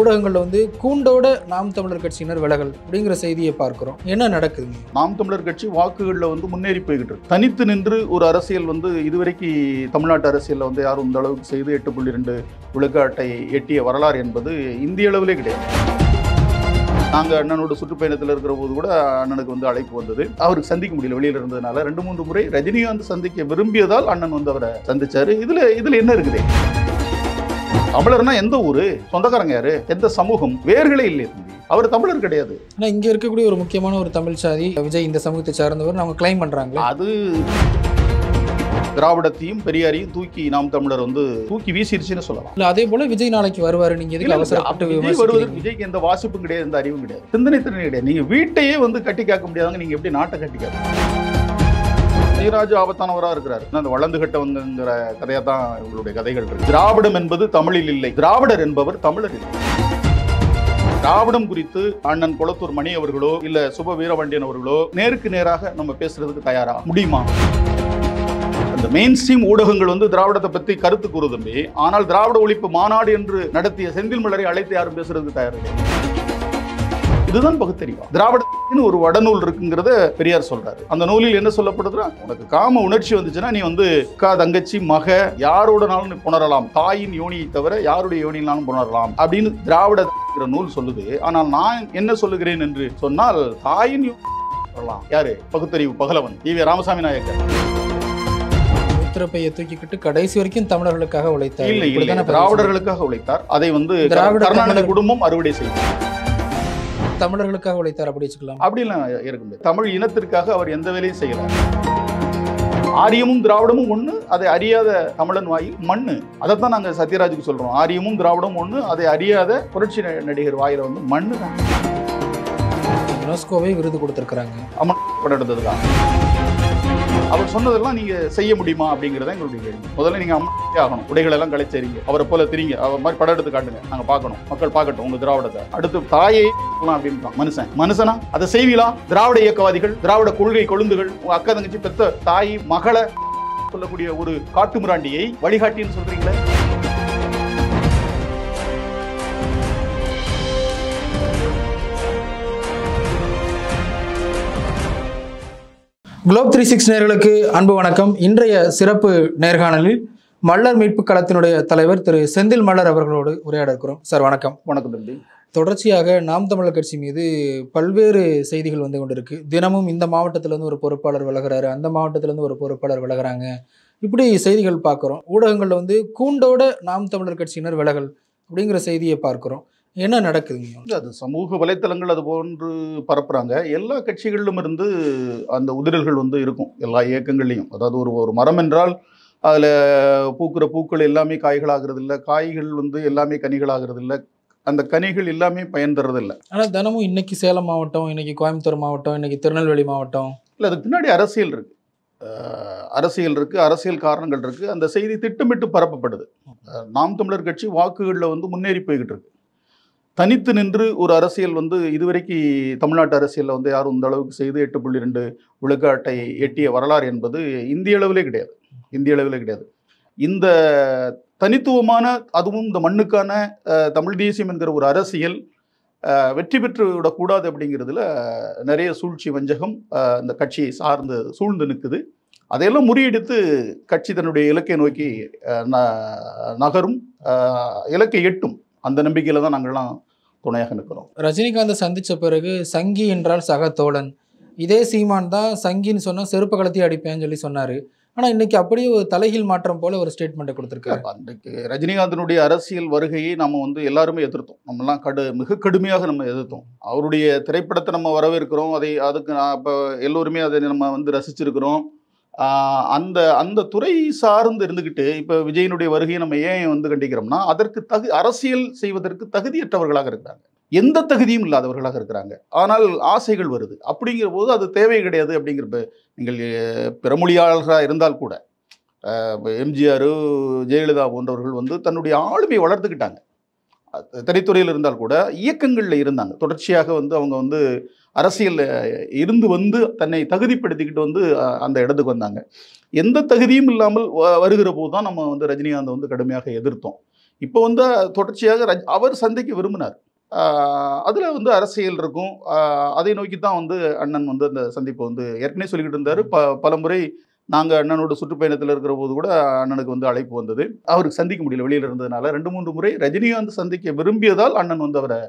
ஊடகங்களில் வந்து கூண்டோட நாம் தமிழர் கட்சியினர் விலகல் அப்படிங்கிற செய்தியை பார்க்கிறோம் என்ன நடக்குது நாம் தமிழர் கட்சி வாக்குகளில் வந்து முன்னேறி போய்கிட்டு இருக்கு தனித்து நின்று ஒரு அரசியல் வந்து இதுவரைக்கு தமிழ்நாட்டு அரசியலில் வந்து யாரும் இந்த அளவுக்கு செய்து எட்டு புள்ளி ரெண்டு விழுக்காட்டை எட்டிய வரலாறு என்பது இந்திய அளவிலே கிடையாது நாங்கள் அண்ணனோட சுற்றுப்பயணத்தில் இருக்கிற போது கூட அண்ணனுக்கு வந்து அழைப்பு வந்தது அவருக்கு சந்திக்க முடியல வெளியில் இருந்ததுனால ரெண்டு மூன்று முறை ரஜினிகாந்த் சந்திக்க விரும்பியதால் அண்ணன் வந்து அவரை சந்திச்சாரு இதில் இதில் என்ன இருக்குது தமிழர்னா எந்த ஊரு சொந்தக்காரங்க யாரு எந்த சமூகம் வேர்களே இல்லை அவர் தமிழர் கிடையாது ஆனா இங்க இருக்கக்கூடிய ஒரு முக்கியமான ஒரு தமிழ் சாதி விஜய் இந்த சமூகத்தை சார்ந்தவர் அவங்க கிளைம் பண்றாங்க அது திராவிடத்தையும் பெரியாரையும் தூக்கி நாம் தமிழர் வந்து தூக்கி வீசிடுச்சுன்னு சொல்லலாம் அதே போல விஜய் நாளைக்கு வருவாரு நீங்க எதுக்கு விஜய்க்கு எந்த வாசிப்பும் கிடையாது எந்த அறிவும் கிடையாது சிந்தனை திறன் கிடையாது நீங்க வீட்டையே வந்து கட்டி காக்க முடியாதாங்க நீங்க எப்படி நாட்டை கட்டி காக்க ஜீராஜ் ஆபத்தானவராக இருக்கிறார் அந்த வளர்ந்து கட்ட வந்துங்கிற கதையாக தான் இவங்களுடைய கதைகள் இருக்கு திராவிடம் என்பது தமிழில் இல்லை திராவிடர் என்பவர் தமிழர் இல்லை திராவிடம் குறித்து அண்ணன் குளத்தூர் மணி அவர்களோ இல்ல சுப வீரபாண்டியன் அவர்களோ நேருக்கு நேராக நம்ம பேசுறதுக்கு தயாரா முடியுமா அந்த மெயின் ஸ்ட்ரீம் ஊடகங்கள் வந்து திராவிடத்தை பத்தி கருத்து கூறுதும்பி ஆனால் திராவிட ஒழிப்பு மாநாடு என்று நடத்திய செந்தில் மலரை அழைத்து யாரும் பேசுறதுக்கு தயாரில்லை இதுதான் பகுத்தறிவா திராவிடத்தின் ஒரு வடநூல் இருக்குங்கிறத பெரியார் சொல்றாரு அந்த நூலில் என்ன சொல்லப்படுதுன்னா உனக்கு காம உணர்ச்சி வந்துச்சுன்னா நீ வந்து அக்கா தங்கச்சி மக யாரோடனாலும் புணரலாம் தாயின் யோனியை தவிர யாருடைய யோனியினாலும் புணரலாம் அப்படின்னு திராவிட நூல் சொல்லுது ஆனால் நான் என்ன சொல்லுகிறேன் என்று சொன்னால் தாயின் யாரு பகுத்தறிவு பகலவன் ஈ ராமசாமி நாயக்கர் முத்திரப்பையை தூக்கிக்கிட்டு கடைசி வரைக்கும் தமிழர்களுக்காக உழைத்தார் திராவிடர்களுக்காக உழைத்தார் அதை வந்து திராவிட குடும்பம் அறுவடை செய்தார் தமிழர்களுக்காக உழைத்தார் அப்படி வச்சுக்கலாம் அப்படிலாம் இருக்கு தமிழ் இனத்திற்காக அவர் எந்த வேலையும் செய்யலாம் ஆரியமும் திராவிடமும் ஒன்று அதை அறியாத தமிழன் வாயில் மண்ணு அதைத்தான் நாங்கள் சத்யராஜுக்கு சொல்கிறோம் ஆரியமும் திராவிடமும் ஒன்று அதை அறியாத புரட்சி நடிகர் வாயில் வந்து மண்ணு தான் யுனெஸ்கோவை விருது கொடுத்துருக்குறாங்க அமன் படம் தான் அவர் சொன்னதெல்லாம் நீங்க செய்ய முடியுமா அப்படிங்கறத எங்களுடைய கேள்வி முதல்ல நீங்க ஆகணும் உடைகள் எல்லாம் கழிச்சறிங்க அவரை போல திரிங்க அவர் மாதிரி படம் எடுத்து காட்டுங்க நாங்க பாக்கணும் மக்கள் பார்க்கட்டும் உங்க திராவிடத்தை அடுத்து தாயை அப்படின்னு மனுஷன் மனுஷனா அதை செய்வீங்களா திராவிட இயக்கவாதிகள் திராவிட கொள்கை கொழுந்துகள் உங்க அக்கா தங்கச்சி பெத்த தாய் மகள சொல்லக்கூடிய ஒரு காட்டு மிராண்டியை வழிகாட்டின்னு சொல்றீங்களா குளோப் த்ரீ சிக்ஸ் நேர்களுக்கு அன்பு வணக்கம் இன்றைய சிறப்பு நேர்காணலில் மல்லர் மீட்பு களத்தினுடைய தலைவர் திரு செந்தில் மல்லர் அவர்களோடு உரையாட இருக்கிறோம் சார் வணக்கம் வணக்கம் தம்பி தொடர்ச்சியாக நாம் தமிழர் கட்சி மீது பல்வேறு செய்திகள் வந்து கொண்டிருக்கு தினமும் இந்த மாவட்டத்திலேருந்து ஒரு பொறுப்பாளர் விலகிறாரு அந்த மாவட்டத்திலேருந்து ஒரு பொறுப்பாளர் விலகிறாங்க இப்படி செய்திகள் பார்க்குறோம் ஊடகங்களில் வந்து கூண்டோட நாம் தமிழர் கட்சியினர் விலகல் அப்படிங்கிற செய்தியை பார்க்குறோம் என்ன நடக்குதுங்க அது சமூக வலைத்தளங்கள் அது போன்று பரப்புறாங்க எல்லா கட்சிகளிலும் இருந்து அந்த உதிரல்கள் வந்து இருக்கும் எல்லா இயக்கங்கள்லையும் அதாவது ஒரு ஒரு மரம் என்றால் அதில் பூக்கிற பூக்கள் எல்லாமே காய்களாகிறது இல்லை காய்கள் வந்து எல்லாமே கனிகளாகிறது இல்லை அந்த கனிகள் எல்லாமே பயன் தர்றதில்லை ஆனால் தினமும் இன்னைக்கு சேலம் மாவட்டம் இன்னைக்கு கோயம்புத்தூர் மாவட்டம் இன்னைக்கு திருநெல்வேலி மாவட்டம் இல்லை அதுக்கு பின்னாடி அரசியல் இருக்குது அரசியல் இருக்குது அரசியல் காரணங்கள் இருக்குது அந்த செய்தி திட்டமிட்டு பரப்பப்படுது நாம் தமிழர் கட்சி வாக்குகளில் வந்து முன்னேறி போய்கிட்டு இருக்கு தனித்து நின்று ஒரு அரசியல் வந்து இதுவரைக்கும் தமிழ்நாட்டு அரசியலில் வந்து யாரும் இந்த அளவுக்கு செய்து எட்டு புள்ளி ரெண்டு விழுக்காட்டை எட்டிய வரலாறு என்பது இந்திய அளவிலே கிடையாது இந்திய அளவிலே கிடையாது இந்த தனித்துவமான அதுவும் இந்த மண்ணுக்கான தமிழ் தேசியம் என்கிற ஒரு அரசியல் வெற்றி பெற்று விடக்கூடாது அப்படிங்கிறதுல நிறைய சூழ்ச்சி வஞ்சகம் இந்த கட்சியை சார்ந்து சூழ்ந்து நிற்குது அதையெல்லாம் முறியடித்து கட்சி தன்னுடைய இலக்கை நோக்கி நகரும் இலக்கை எட்டும் அந்த நம்பிக்கையில் தான் நாங்கள்லாம் துணையாக நிற்கிறோம் ரஜினிகாந்தை சந்தித்த பிறகு சங்கி என்றால் சக தோழன் இதே சீமான் தான் சங்கின்னு சொன்னால் செருப்பு கலத்தி அடிப்பேன்னு சொல்லி சொன்னார் ஆனால் இன்றைக்கி அப்படியே ஒரு தலைகீழ் மாற்றம் போல் ஒரு ஸ்டேட்மெண்ட்டை கொடுத்துருக்காரு அன்றைக்கு ரஜினிகாந்தனுடைய அரசியல் வருகையை நம்ம வந்து எல்லாருமே எதிர்த்தோம் நம்மலாம் கடு மிக கடுமையாக நம்ம எதிர்த்தோம் அவருடைய திரைப்படத்தை நம்ம வரவேற்கிறோம் அதை அதுக்கு நான் இப்போ எல்லோருமே அதை நம்ம வந்து ரசிச்சிருக்கிறோம் அந்த அந்த துறை சார்ந்து இருந்துக்கிட்டு இப்போ விஜயனுடைய வருகையை நம்ம ஏன் வந்து கண்டிக்கிறோம்னா அதற்கு தகு அரசியல் செய்வதற்கு தகுதியற்றவர்களாக இருக்கிறாங்க எந்த தகுதியும் இல்லாதவர்களாக இருக்கிறாங்க ஆனால் ஆசைகள் வருது அப்படிங்கிற போது அது தேவை கிடையாது அப்படிங்கிறப்ப நீங்கள் பிறமொழியாளர்களாக இருந்தால் கூட எம்ஜிஆர் ஜெயலலிதா போன்றவர்கள் வந்து தன்னுடைய ஆளுமையை வளர்த்துக்கிட்டாங்க திரைத்துறையில் இருந்தால் கூட இயக்கங்களில் இருந்தாங்க தொடர்ச்சியாக வந்து அவங்க வந்து அரசியல் இருந்து வந்து தன்னை தகுதிப்படுத்திக்கிட்டு வந்து அந்த இடத்துக்கு வந்தாங்க எந்த தகுதியும் இல்லாமல் வருகிற போது தான் நம்ம வந்து ரஜினிகாந்தை வந்து கடுமையாக எதிர்த்தோம் இப்போ வந்து தொடர்ச்சியாக ரஜ் அவர் சந்தைக்கு விரும்பினார் அதில் வந்து அரசியல் இருக்கும் அதை நோக்கி தான் வந்து அண்ணன் வந்து அந்த சந்திப்பை வந்து ஏற்கனவே சொல்லிக்கிட்டு இருந்தார் ப பலமுறை நாங்கள் அண்ணனோட சுற்றுப்பயணத்தில் இருக்கிற போது கூட அண்ணனுக்கு வந்து அழைப்பு வந்தது அவருக்கு சந்திக்க முடியல வெளியில் இருந்ததுனால ரெண்டு மூன்று முறை ரஜினிகாந்த் சந்திக்க விரும்பியதால் அண்ணன் வந்து அவரை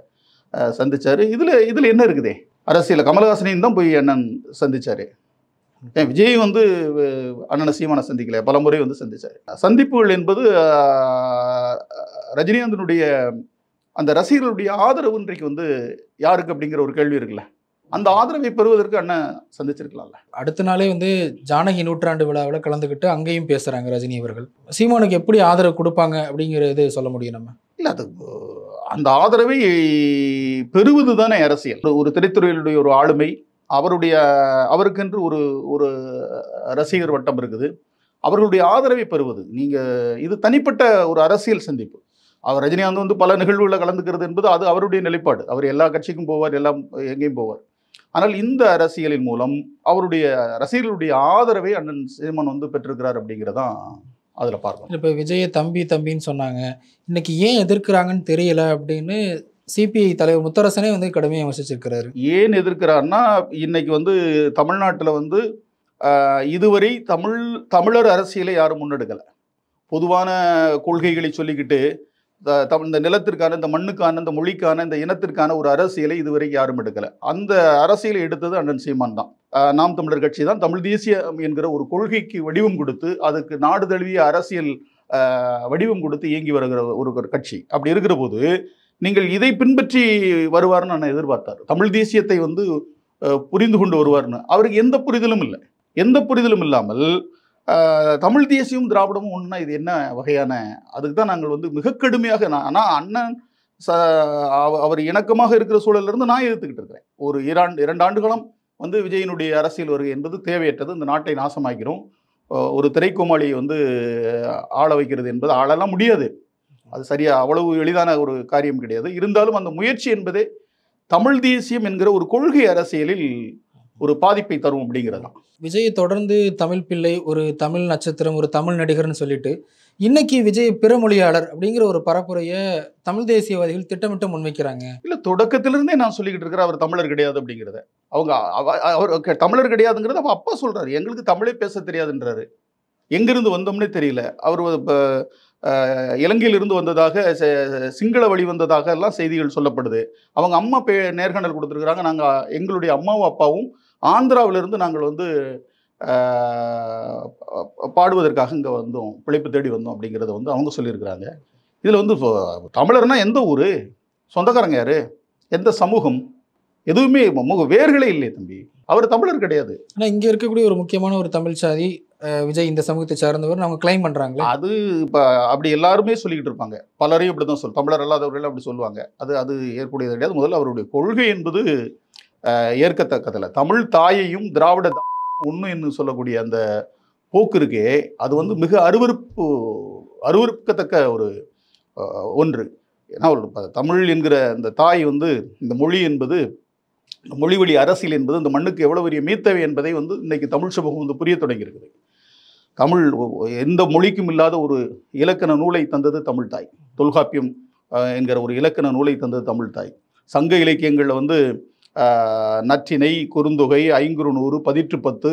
சந்தித்தார் இதில் இதில் என்ன இருக்குதே அரசியல் கமலஹாசனையும் தான் போய் அண்ணன் சந்தித்தார் ஏன் விஜய் வந்து அண்ணனை சீமானை சந்திக்கல பல முறை வந்து சந்தித்தார் சந்திப்புகள் என்பது ரஜினிகாந்தனுடைய அந்த ரசிகர்களுடைய ஆதரவு இன்றைக்கு வந்து யாருக்கு அப்படிங்கிற ஒரு கேள்வி இருக்குல்ல அந்த ஆதரவை பெறுவதற்கு அண்ணன் சந்திச்சிருக்கலாம்ல அடுத்த நாளே வந்து ஜானகி நூற்றாண்டு விழாவில் கலந்துக்கிட்டு அங்கேயும் பேசுகிறாங்க ரஜினி அவர்கள் சீமானுக்கு எப்படி ஆதரவு கொடுப்பாங்க அப்படிங்கிறது சொல்ல முடியும் நம்ம இல்லை அது அந்த ஆதரவை பெறுவது தானே அரசியல் ஒரு திரைத்துறையினுடைய ஒரு ஆளுமை அவருடைய அவருக்கென்று ஒரு ஒரு ரசிகர் வட்டம் இருக்குது அவர்களுடைய ஆதரவை பெறுவது நீங்கள் இது தனிப்பட்ட ஒரு அரசியல் சந்திப்பு அவர் ரஜினிகாந்த் வந்து பல நிகழ்வுகளில் கலந்துக்கிறது என்பது அது அவருடைய நிலைப்பாடு அவர் எல்லா கட்சிக்கும் போவார் எல்லாம் எங்கேயும் போவார் ஆனால் இந்த அரசியலின் மூலம் அவருடைய ரசிகர்களுடைய ஆதரவை அண்ணன் சீமான் வந்து பெற்றிருக்கிறார் அப்படிங்கிறதான் அதில் பார்க்கணும் இப்போ விஜய தம்பி தம்பின்னு சொன்னாங்க இன்னைக்கு ஏன் எதிர்க்கிறாங்கன்னு தெரியல அப்படின்னு சிபிஐ தலைவர் முத்தரசனே வந்து கடுமையாக விமர்சிச்சிருக்கிறாரு ஏன் எதிர்க்கிறாருன்னா இன்னைக்கு வந்து தமிழ்நாட்டில் வந்து இதுவரை தமிழ் தமிழர் அரசியலை யாரும் முன்னெடுக்கலை பொதுவான கொள்கைகளை சொல்லிக்கிட்டு இந்த நிலத்திற்கான இந்த மண்ணுக்கான இந்த மொழிக்கான இந்த இனத்திற்கான ஒரு அரசியலை இதுவரைக்கும் யாரும் எடுக்கலை அந்த அரசியலை எடுத்தது அண்ணன் சீமான் தான் நாம் தமிழர் கட்சி தான் தமிழ் தேசியம் என்கிற ஒரு கொள்கைக்கு வடிவம் கொடுத்து அதுக்கு நாடு தழுவிய அரசியல் வடிவம் கொடுத்து இயங்கி வருகிற ஒரு கட்சி அப்படி இருக்கிற போது நீங்கள் இதை பின்பற்றி வருவார்னு நான் எதிர்பார்த்தார் தமிழ் தேசியத்தை வந்து புரிந்து கொண்டு வருவார்னு அவருக்கு எந்த புரிதலும் இல்லை எந்த புரிதலும் இல்லாமல் தமிழ் தேசியமும் திராவிடமும் ஒன்றுனா இது என்ன வகையான அதுக்கு தான் நாங்கள் வந்து மிக கடுமையாக நான் ஆனால் அண்ணன் ச அவர் இணக்கமாக இருக்கிற சூழலிருந்து நான் எதிர்த்துக்கிட்டு இருக்கிறேன் ஒரு இரண்டு இரண்டு ஆண்டுகளும் வந்து விஜயனுடைய அரசியல் வருகை என்பது தேவையற்றது இந்த நாட்டை நாசமாக்கிறோம் ஒரு திரைக்கோமாளியை வந்து ஆள வைக்கிறது என்பது ஆளெல்லாம் முடியாது அது சரியாக அவ்வளவு எளிதான ஒரு காரியம் கிடையாது இருந்தாலும் அந்த முயற்சி என்பதே தமிழ் தேசியம் என்கிற ஒரு கொள்கை அரசியலில் ஒரு பாதிப்பை தரும் அப்படிங்கிறது விஜய் தொடர்ந்து தமிழ் பிள்ளை ஒரு தமிழ் நட்சத்திரம் ஒரு தமிழ் நடிகர்னு சொல்லிட்டு இன்னைக்கு விஜய் பிறமொழியாளர் அப்படிங்கிற ஒரு பரப்புரையை தமிழ் தேசியவாதிகள் திட்டமிட்டு முன்வைக்கிறாங்க இல்லை தொடக்கத்திலிருந்தே நான் சொல்லிக்கிட்டு இருக்கிற அவர் தமிழர் கிடையாது அப்படிங்கிறத அவங்க அவர் தமிழர் கிடையாதுங்கிறத அவர் அப்பா சொல்கிறாரு எங்களுக்கு தமிழே பேச தெரியாதுன்றாரு எங்கிருந்து வந்தோம்னே தெரியல அவர் இலங்கையிலிருந்து வந்ததாக சிங்கள வழி வந்ததாக எல்லாம் செய்திகள் சொல்லப்படுது அவங்க அம்மா பே நேர்காணல் கொடுத்துருக்குறாங்க நாங்கள் எங்களுடைய அம்மாவும் அப்பாவும் ஆந்திராவிலிருந்து நாங்கள் வந்து பாடுவதற்காக இங்கே வந்தோம் பிழைப்பு தேடி வந்தோம் அப்படிங்கிறத வந்து அவங்க சொல்லியிருக்கிறாங்க இதில் வந்து தமிழர்னா எந்த ஊர் சொந்தக்காரங்க யார் எந்த சமூகம் எதுவுமே வேர்களே இல்லை தம்பி அவர் தமிழர் கிடையாது ஆனால் இங்கே இருக்கக்கூடிய ஒரு முக்கியமான ஒரு தமிழ் சாதி விஜய் இந்த சமூகத்தை சார்ந்தவர் அவங்க கிளைம் பண்ணுறாங்க அது இப்போ அப்படி எல்லாருமே சொல்லிக்கிட்டு இருப்பாங்க பலரையும் இப்படி தான் சொல் தமிழர் அல்லாதவர்கள் அப்படி சொல்லுவாங்க அது அது ஏற்கக்கூடியது கிடையாது முதல்ல அவருடைய கொள்கை என்பது ஏற்கத்தக்கதில் தமிழ் தாயையும் திராவிட ஒன்று என்று சொல்லக்கூடிய அந்த போக்கு இருக்கே அது வந்து மிக அருவறுப்பு அருவறுக்கத்தக்க ஒரு ஒன்று ஏன்னா ஒரு தமிழ் என்கிற அந்த தாய் வந்து இந்த மொழி என்பது மொழிவழி அரசியல் என்பது இந்த மண்ணுக்கு எவ்வளோ பெரிய மீத்தவை என்பதை வந்து இன்றைக்கி தமிழ் சமூகம் வந்து புரிய தொடங்கியிருக்குது தமிழ் எந்த மொழிக்கும் இல்லாத ஒரு இலக்கண நூலை தந்தது தமிழ் தாய் தொல்காப்பியம் என்கிற ஒரு இலக்கண நூலை தந்தது தமிழ் தாய் சங்க இலக்கியங்களில் வந்து நற்றினை குறுந்தொகை ஐங்குறுநூறு பதிற்று பத்து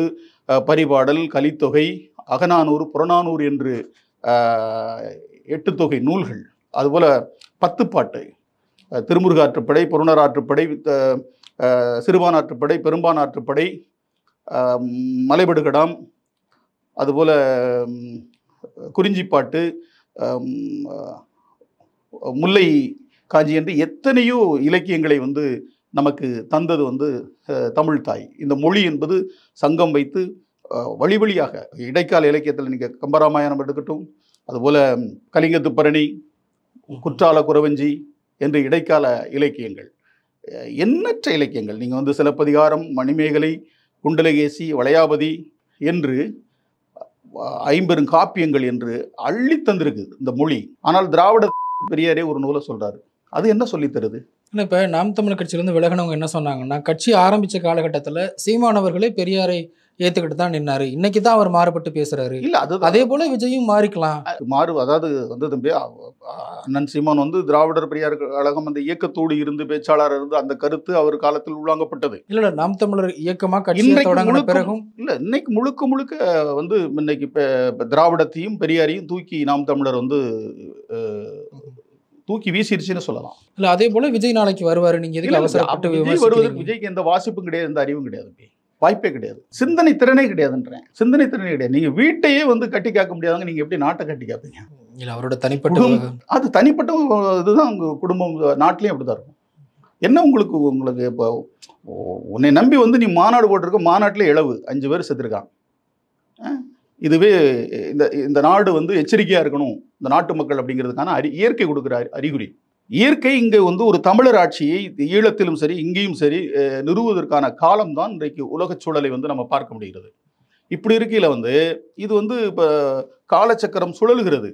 பரிபாடல் கலித்தொகை அகநானூறு புறநானூறு என்று எட்டு தொகை நூல்கள் அதுபோல் பத்து பாட்டு திருமுருகாற்றுப்படை புறநராற்றுப்படை சிறுபான்ற்றுப்படை பெரும்பான்ற்றுப்படை மலைபடுகடாம் அதுபோல் குறிஞ்சிப்பாட்டு முல்லை காஞ்சி என்று எத்தனையோ இலக்கியங்களை வந்து நமக்கு தந்தது வந்து தமிழ் தாய் இந்த மொழி என்பது சங்கம் வைத்து வழி வழியாக இடைக்கால இலக்கியத்தில் நீங்கள் கம்பராமாயணம் எடுக்கட்டும் அதுபோல் கலிங்கத்துப்பரணி குற்றால குறவஞ்சி என்று இடைக்கால இலக்கியங்கள் எண்ணற்ற இலக்கியங்கள் நீங்கள் வந்து சிலப்பதிகாரம் மணிமேகலை குண்டலகேசி வளையாபதி என்று ஐம்பெரும் காப்பியங்கள் என்று அள்ளி தந்திருக்கு இந்த மொழி ஆனால் திராவிட பெரியாரே ஒரு நூலை சொல்கிறாரு அது என்ன சொல்லித்தருது இல்லை இப்போ நாம் தமிழ் கட்சியிலேருந்து விலகினவங்க என்ன சொன்னாங்கன்னா கட்சி ஆரம்பித்த காலகட்டத்தில் சீமானவர்களே பெரியாரை ஏத்துக்கிட்டு தான் நின்னாரு இன்னைக்கு தான் அவர் மாறுபட்டு பேசுறாரு இல்ல அது அதே போல விஜயும் மாறிக்கலாம் மாறு அதாவது வந்து தம்பி அண்ணன் சீமான் வந்து திராவிடர் பெரியார் கழகம் அந்த இயக்கத்தோடு இருந்து பேச்சாளர் இருந்து அந்த கருத்து அவர் காலத்தில் உள்ளாங்கப்பட்டது இல்ல இல்ல நாம் தமிழர் இயக்கமா கட்சி தொடங்கின பிறகும் இல்ல இன்னைக்கு முழுக்க முழுக்க வந்து இன்னைக்கு திராவிடத்தையும் பெரியாரையும் தூக்கி நாம் தமிழர் வந்து தூக்கி வீசிருச்சுன்னு சொல்லலாம் இல்ல அதே போல விஜய் நாளைக்கு வருவாரு நீங்க எதுக்கு அவசரப்பட்டு வருவதற்கு விஜய்க்கு எந்த வாசிப்பும் கிடையாது எந்த அறிவும் கிடையாது வாய்ப்பே கிடையாது சிந்தனை திறனே கிடையாதுன்றேன் சிந்தனை திறனே கிடையாது நீங்கள் வீட்டையே வந்து கட்டி காக்க முடியாதவங்க நீங்கள் எப்படி நாட்டை கட்டி காப்பீங்க இல்லை அவரோட தனிப்பட்ட அது தனிப்பட்ட இதுதான் உங்கள் குடும்பம் நாட்டிலையும் அப்படி தான் இருக்கும் என்ன உங்களுக்கு உங்களுக்கு இப்போ உன்னை நம்பி வந்து நீ மாநாடு போட்டிருக்க மாநாட்டில் இழவு அஞ்சு பேர் செத்துருக்கான் இதுவே இந்த இந்த நாடு வந்து எச்சரிக்கையாக இருக்கணும் இந்த நாட்டு மக்கள் அப்படிங்கிறதுக்கான அறி இயற்கை கொடுக்குற அறிகுறி இயற்கை இங்கே வந்து ஒரு தமிழர் ஆட்சியை ஈழத்திலும் சரி இங்கேயும் சரி நிறுவுவதற்கான காலம்தான் இன்றைக்கு உலகச் சூழலை வந்து நம்ம பார்க்க முடிகிறது இப்படி இருக்கையில் வந்து இது வந்து இப்போ காலச்சக்கரம் சுழல்கிறது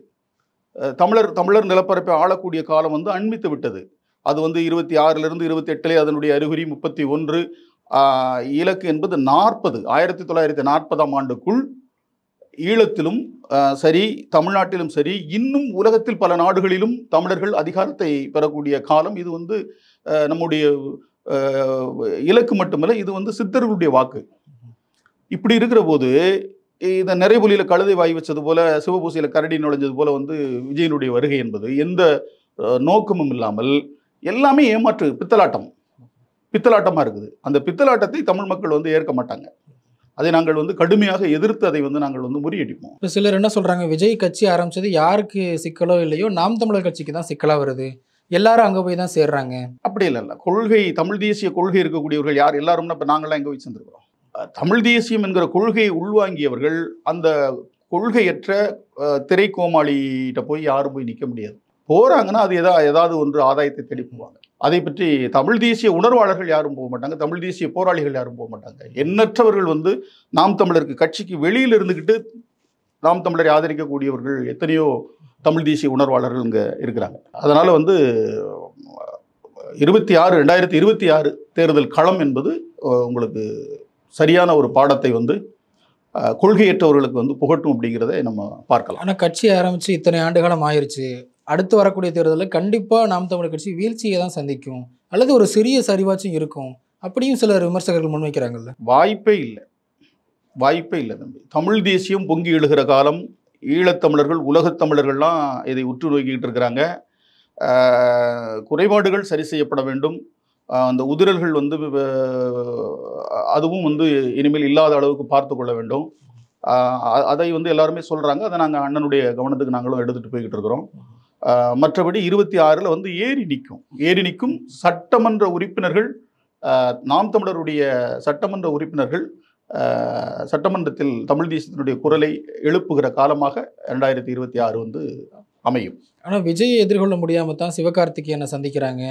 தமிழர் தமிழர் நிலப்பரப்பை ஆளக்கூடிய காலம் வந்து அண்மித்து விட்டது அது வந்து இருபத்தி ஆறிலிருந்து இருபத்தி எட்டுலேயே அதனுடைய அறிகுறி முப்பத்தி ஒன்று இலக்கு என்பது நாற்பது ஆயிரத்தி தொள்ளாயிரத்தி நாற்பதாம் ஆண்டுக்குள் ஈழத்திலும் சரி தமிழ்நாட்டிலும் சரி இன்னும் உலகத்தில் பல நாடுகளிலும் தமிழர்கள் அதிகாரத்தை பெறக்கூடிய காலம் இது வந்து நம்முடைய இலக்கு மட்டுமல்ல இது வந்து சித்தர்களுடைய வாக்கு இப்படி இருக்கிற போது இந்த நிறைவொலியில் கழுதை வாய் வச்சது போல சிவபூசியில் கரடி நுழைஞ்சது போல வந்து விஜயனுடைய வருகை என்பது எந்த நோக்கமும் இல்லாமல் எல்லாமே ஏமாற்று பித்தலாட்டம் பித்தலாட்டமாக இருக்குது அந்த பித்தலாட்டத்தை தமிழ் மக்கள் வந்து ஏற்க மாட்டாங்க அதை நாங்கள் வந்து கடுமையாக எதிர்த்து அதை வந்து நாங்கள் வந்து முறியடிப்போம் இப்போ சிலர் என்ன சொல்கிறாங்க விஜய் கட்சி ஆரம்பித்தது யாருக்கு சிக்கலோ இல்லையோ நாம் தமிழர் கட்சிக்கு தான் சிக்கலாக வருது எல்லாரும் அங்கே போய் தான் சேர்றாங்க அப்படி இல்லை இல்லை கொள்கை தமிழ் தேசிய கொள்கை இருக்கக்கூடியவர்கள் யார் எல்லாரும்னா இப்போ நாங்களாம் எங்கே போய் சேர்ந்துருக்கிறோம் தமிழ் தேசியம் என்கிற கொள்கையை உள்வாங்கியவர்கள் அந்த கொள்கையற்ற திரைக்கோமாளிகிட்ட போய் யாரும் போய் நிற்க முடியாது போகிறாங்கன்னா அது எதா ஏதாவது ஒன்று ஆதாயத்தை போவாங்க அதை பற்றி தமிழ் தேசிய உணர்வாளர்கள் யாரும் போக மாட்டாங்க தமிழ் தேசிய போராளிகள் யாரும் போக மாட்டாங்க எண்ணற்றவர்கள் வந்து நாம் தமிழருக்கு கட்சிக்கு வெளியில் இருந்துக்கிட்டு நாம் தமிழரை ஆதரிக்கக்கூடியவர்கள் எத்தனையோ தமிழ் தேசிய உணர்வாளர்கள் இங்கே இருக்கிறாங்க அதனால் வந்து இருபத்தி ஆறு ரெண்டாயிரத்தி இருபத்தி ஆறு தேர்தல் களம் என்பது உங்களுக்கு சரியான ஒரு பாடத்தை வந்து கொள்கையற்றவர்களுக்கு வந்து புகட்டும் அப்படிங்கிறத நம்ம பார்க்கலாம் ஆனால் கட்சி ஆரம்பித்து இத்தனை ஆண்டுகாலம் ஆயிடுச்சு அடுத்து வரக்கூடிய தேர்தலில் கண்டிப்பாக நாம் தமிழர் கட்சி வீழ்ச்சியை தான் சந்திக்கும் அல்லது ஒரு சிறிய சரிவாச்சும் இருக்கும் அப்படியும் சிலர் விமர்சகர்கள் முன்வைக்கிறாங்கல்ல வாய்ப்பே இல்லை வாய்ப்பே இல்லை தம்பி தமிழ் தேசியம் பொங்கி எழுகிற காலம் ஈழத்தமிழர்கள் உலகத் தமிழர்கள்லாம் இதை உற்று நோக்கிக்கிட்டு இருக்கிறாங்க குறைபாடுகள் சரி செய்யப்பட வேண்டும் அந்த உதிரல்கள் வந்து அதுவும் வந்து இனிமேல் இல்லாத அளவுக்கு பார்த்து கொள்ள வேண்டும் அதை வந்து எல்லாருமே சொல்கிறாங்க அதை நாங்கள் அண்ணனுடைய கவனத்துக்கு நாங்களும் எடுத்துகிட்டு போய்கிட்டு இருக்கிறோம் மற்றபடி இருபத்தி ஆறில் வந்து ஏறி நிற்கும் ஏறி நிற்கும் சட்டமன்ற உறுப்பினர்கள் நாம் தமிழருடைய சட்டமன்ற உறுப்பினர்கள் சட்டமன்றத்தில் தமிழ் தேசத்தினுடைய குரலை எழுப்புகிற காலமாக ரெண்டாயிரத்தி இருபத்தி ஆறு வந்து அமையும் ஆனால் விஜயை எதிர்கொள்ள முடியாமல் தான் சிவகார்த்திகேயனை சந்திக்கிறாங்க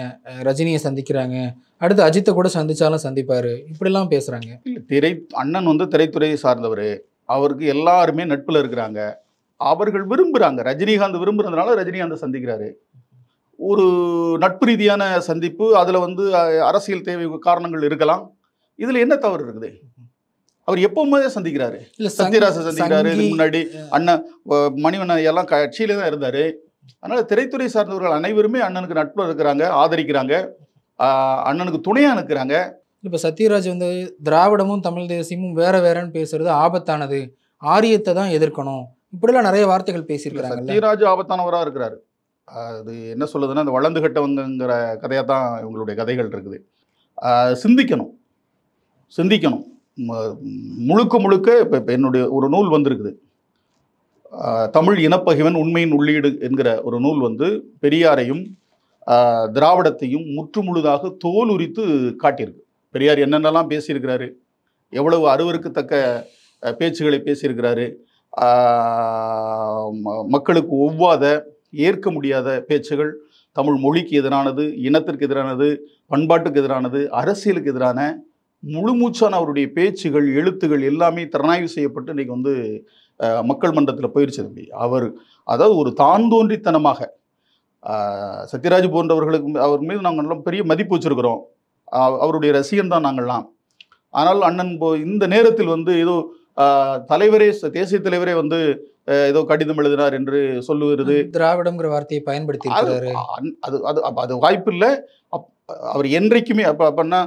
ரஜினியை சந்திக்கிறாங்க அடுத்து அஜித்தை கூட சந்தித்தாலும் சந்திப்பார் இப்படிலாம் பேசுகிறாங்க இல்லை திரை அண்ணன் வந்து திரைத்துறையை சார்ந்தவர் அவருக்கு எல்லாருமே நட்பில் இருக்கிறாங்க அவர்கள் விரும்புகிறாங்க ரஜினிகாந்த் விரும்புறதுனால ரஜினிகாந்த் சந்திக்கிறாரு ஒரு நட்பு ரீதியான சந்திப்பு அதில் வந்து அரசியல் தேவை காரணங்கள் இருக்கலாம் இதில் என்ன தவறு இருக்குது அவர் எப்பவுமே சந்திக்கிறாரு சத்யராசை சந்திக்கிறாரு இதுக்கு முன்னாடி அண்ணன் மணிவண்ணன் எல்லாம் கட்சியிலே தான் இருந்தார் அதனால் திரைத்துறை சார்ந்தவர்கள் அனைவருமே அண்ணனுக்கு நட்பு இருக்கிறாங்க ஆதரிக்கிறாங்க அண்ணனுக்கு துணையாக இருக்கிறாங்க இப்போ சத்யராஜ் வந்து திராவிடமும் தமிழ் தேசியமும் வேற வேறன்னு பேசுறது ஆபத்தானது ஆரியத்தை தான் எதிர்க்கணும் இப்படிலாம் நிறைய வார்த்தைகள் பேசியிருக்காங்க சத்யராஜ் ஆபத்தானவராக இருக்கிறார் அது என்ன சொல்லுதுன்னா அந்த வளர்ந்து கட்டவங்கிற கதையாக தான் இவங்களுடைய கதைகள் இருக்குது சிந்திக்கணும் சிந்திக்கணும் முழுக்க முழுக்க இப்போ இப்போ என்னுடைய ஒரு நூல் வந்திருக்குது தமிழ் இனப்பகைவன் உண்மையின் உள்ளீடு என்கிற ஒரு நூல் வந்து பெரியாரையும் திராவிடத்தையும் முற்றுமுழுதாக தோல் உரித்து காட்டியிருக்கு பெரியார் என்னென்னலாம் பேசியிருக்கிறாரு எவ்வளவு தக்க பேச்சுகளை பேசியிருக்கிறாரு மக்களுக்கு ஒவ்வாத ஏற்க முடியாத பேச்சுகள் தமிழ் மொழிக்கு எதிரானது இனத்திற்கு எதிரானது பண்பாட்டுக்கு எதிரானது அரசியலுக்கு எதிரான முழுமூச்சான அவருடைய பேச்சுகள் எழுத்துகள் எல்லாமே திறனாய்வு செய்யப்பட்டு இன்றைக்கி வந்து மக்கள் மன்றத்தில் போயிடுச்சு தம்பி அவர் அதாவது ஒரு தான் தோன்றித்தனமாக சத்யராஜ் போன்றவர்களுக்கு அவர் மீது நாங்கள் நல்ல பெரிய மதிப்பு வச்சுருக்கிறோம் அவருடைய ரசிகன் தான் நாங்கள்லாம் ஆனால் அண்ணன் போ இந்த நேரத்தில் வந்து ஏதோ தலைவரே தேசிய தலைவரே வந்து ஏதோ கடிதம் எழுதினார் என்று சொல்லுகிறது திராவிடம்ங்கிற வார்த்தையை பயன்படுத்தி அது அது அது வாய்ப்பு இல்லை அவர் என்றைக்குமே அப்ப அப்படின்னா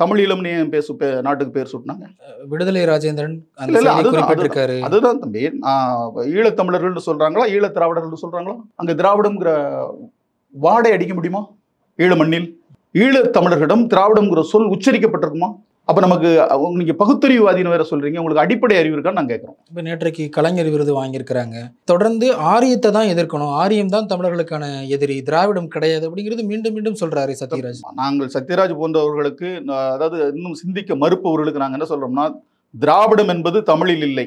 தமிழீழம் இளம்னு பேசு நாட்டுக்கு பேர் சுட்டினாங்க விடுதலை ராஜேந்திரன் அதுதான் தம்பி ஈழத்தமிழர்கள்னு சொல்றாங்களா ஈழ திராவிடர்கள் சொல்றாங்களா அங்க திராவிடம்ங்கிற வாடை அடிக்க முடியுமா ஈழ மண்ணில் ஈழத் தமிழர்களிடம் திராவிடம்ங்கிற சொல் உச்சரிக்கப்பட்டிருக்குமா அப்போ நமக்கு நீங்கள் பகுத்தறிவுவாதின்னு வேற சொல்கிறீங்க உங்களுக்கு அடிப்படை அறிவு இருக்கான்னு நான் கேட்குறோம் இப்போ நேற்றைக்கு கலைஞர் விருது வாங்கியிருக்கிறாங்க தொடர்ந்து ஆரியத்தை தான் எதிர்க்கணும் ஆரியம் தான் தமிழர்களுக்கான எதிரி திராவிடம் கிடையாது அப்படிங்கிறது மீண்டும் மீண்டும் சொல்கிறாரு சத்யராஜ் நாங்கள் சத்யராஜ் போன்றவர்களுக்கு அதாவது இன்னும் சிந்திக்க மறுப்பவர்களுக்கு நாங்கள் என்ன சொல்கிறோம்னா திராவிடம் என்பது தமிழில் இல்லை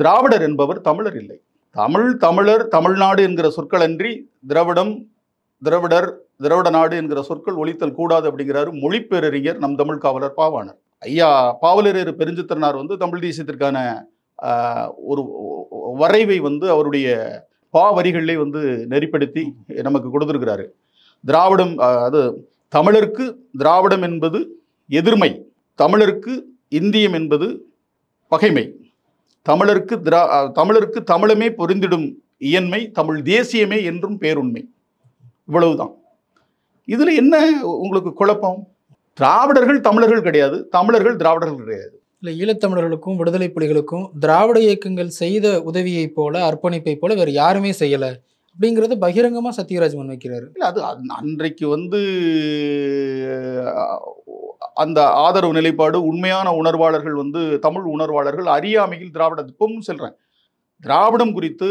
திராவிடர் என்பவர் தமிழர் இல்லை தமிழ் தமிழர் தமிழ்நாடு என்கிற சொற்கள் அன்றி திராவிடம் திராவிடர் திராவிட நாடு என்கிற சொற்கள் ஒழித்தல் கூடாது அப்படிங்கிறாரு மொழிப்பேரறிஞர் நம் தமிழ் காவலர் பாவாணர் ஐயா பாவலரேறு பெருஞ்சித்திரனார் வந்து தமிழ் தேசியத்திற்கான ஒரு வரைவை வந்து அவருடைய பாவரிகளிலே வந்து நெறிப்படுத்தி நமக்கு கொடுத்துருக்கிறாரு திராவிடம் அது தமிழருக்கு திராவிடம் என்பது எதிர்மை தமிழருக்கு இந்தியம் என்பது பகைமை தமிழருக்கு திரா தமிழருக்கு தமிழமே பொருந்திடும் இயன்மை தமிழ் தேசியமே என்றும் பேருண்மை இவ்வளவுதான் இதில் என்ன உங்களுக்கு குழப்பம் திராவிடர்கள் தமிழர்கள் கிடையாது தமிழர்கள் திராவிடர்கள் கிடையாது இல்லை ஈழத்தமிழர்களுக்கும் விடுதலை புலிகளுக்கும் திராவிட இயக்கங்கள் செய்த உதவியைப் போல அர்ப்பணிப்பை போல வேறு யாருமே செய்யலை அப்படிங்கிறது பகிரங்கமாக சத்யராஜ் முன்வைக்கிறார் இல்லை அது அன்றைக்கு வந்து அந்த ஆதரவு நிலைப்பாடு உண்மையான உணர்வாளர்கள் வந்து தமிழ் உணர்வாளர்கள் அறியாமையில் திராவிட இப்பவும் செல்கிறேன் திராவிடம் குறித்து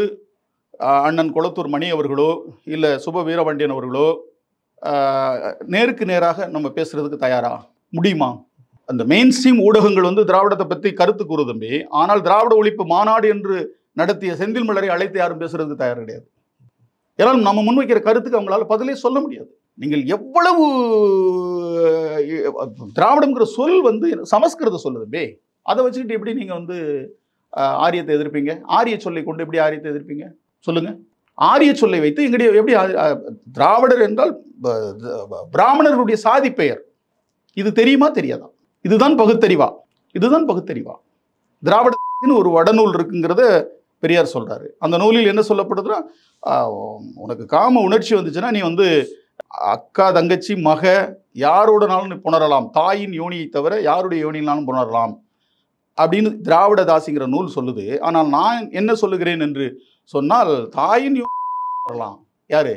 அண்ணன் குளத்தூர் மணி அவர்களோ இல்லை சுப வீரபாண்டியன் அவர்களோ நேருக்கு நேராக நம்ம பேசுகிறதுக்கு தயாரா முடியுமா அந்த மெயின் ஸ்ட்ரீம் ஊடகங்கள் வந்து திராவிடத்தை பற்றி கருத்து கூறுதம்பி ஆனால் திராவிட ஒழிப்பு மாநாடு என்று நடத்திய செந்தில் மலரை அழைத்து யாரும் பேசுறதுக்கு தயார் கிடையாது ஏன்னால் நம்ம முன்வைக்கிற கருத்துக்கு அவங்களால பதிலே சொல்ல முடியாது நீங்கள் எவ்வளவு திராவிடங்கிற சொல் வந்து சமஸ்கிருத சொல்லுதுபே அதை வச்சுக்கிட்டு எப்படி நீங்கள் வந்து ஆரியத்தை எதிர்ப்பீங்க ஆரிய சொல்லை கொண்டு எப்படி ஆரியத்தை எதிர்ப்பீங்க சொல்லுங்கள் ஆரிய சொல்லை வைத்து எங்களுடைய எப்படி திராவிடர் என்றால் பிராமணர்களுடைய சாதி பெயர் இது தெரியுமா தெரியாதா இதுதான் பகுத்தறிவா இதுதான் பகுத்தறிவா திராவிட ஒரு வடநூல் இருக்குங்கிறத பெரியார் சொல்கிறாரு அந்த நூலில் என்ன சொல்லப்படுதுன்னா உனக்கு காம உணர்ச்சி வந்துச்சுன்னா நீ வந்து அக்கா தங்கச்சி மக யாரோடனாலும் புணரலாம் தாயின் யோனியை தவிர யாருடைய யோனியினாலும் புணரலாம் அப்படின்னு திராவிடதாசிங்கிற நூல் சொல்லுது ஆனால் நான் என்ன சொல்லுகிறேன் என்று சொன்னால் தாயின் வரலாம் யாரு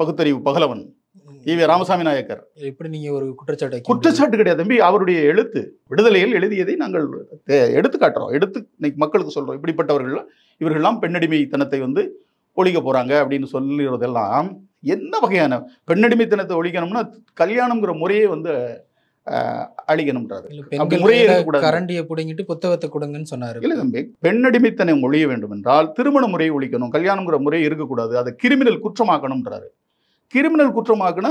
பகுத்தறிவு பகலவன் ஈவே ராமசாமி நாயக்கர் எப்படி நீங்க ஒரு குற்றச்சாட்டு குற்றச்சாட்டு கிடையாது தம்பி அவருடைய எழுத்து விடுதலையில் எழுதியதை நாங்கள் எடுத்து காட்டுறோம் எடுத்து இன்னைக்கு மக்களுக்கு சொல்றோம் இப்படிப்பட்டவர்கள் இவர்கள்லாம் பெண்ணடிமைத்தனத்தை வந்து ஒழிக்க போறாங்க அப்படின்னு சொல்லுறதெல்லாம் என்ன வகையான பெண்ணடிமைத்தனத்தை ஒழிக்கணும்னா கல்யாணம்ங்கிற முறையே வந்து அழிக்கணும்ன்றாரு கரண்டியை பிடுங்கிட்டு புத்தகத்தை கொடுங்கன்னு சொன்னாரு இல்லை தம்பி பெண்ணடிமைத்தனை ஒழிய வேண்டும் என்றால் திருமண முறையை ஒழிக்கணும் கல்யாணம்ங்கிற முறை இருக்கக்கூடாது அதை கிரிமினல் குற்றமாக்கணும்ன்றாரு கிரிமினல் குற்றமாக்குனா